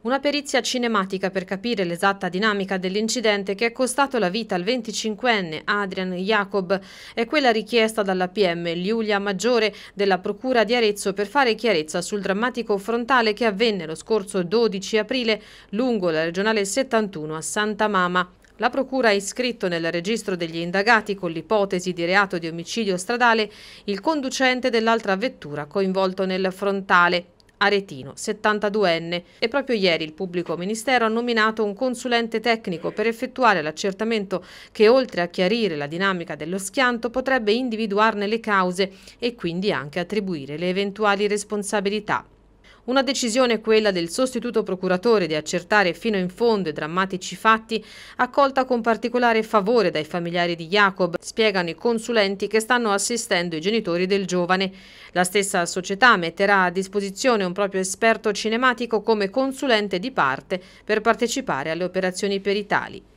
Una perizia cinematica per capire l'esatta dinamica dell'incidente che è costato la vita al 25enne Adrian Jacob è quella richiesta dalla PM Liulia Maggiore della Procura di Arezzo per fare chiarezza sul drammatico frontale che avvenne lo scorso 12 aprile lungo la regionale 71 a Santa Mama. La Procura ha iscritto nel registro degli indagati con l'ipotesi di reato di omicidio stradale il conducente dell'altra vettura coinvolto nel frontale aretino, 72enne, e proprio ieri il pubblico ministero ha nominato un consulente tecnico per effettuare l'accertamento che oltre a chiarire la dinamica dello schianto potrebbe individuarne le cause e quindi anche attribuire le eventuali responsabilità. Una decisione, quella del sostituto procuratore, di accertare fino in fondo i drammatici fatti, accolta con particolare favore dai familiari di Jacob, spiegano i consulenti che stanno assistendo i genitori del giovane. La stessa società metterà a disposizione un proprio esperto cinematico come consulente di parte per partecipare alle operazioni peritali.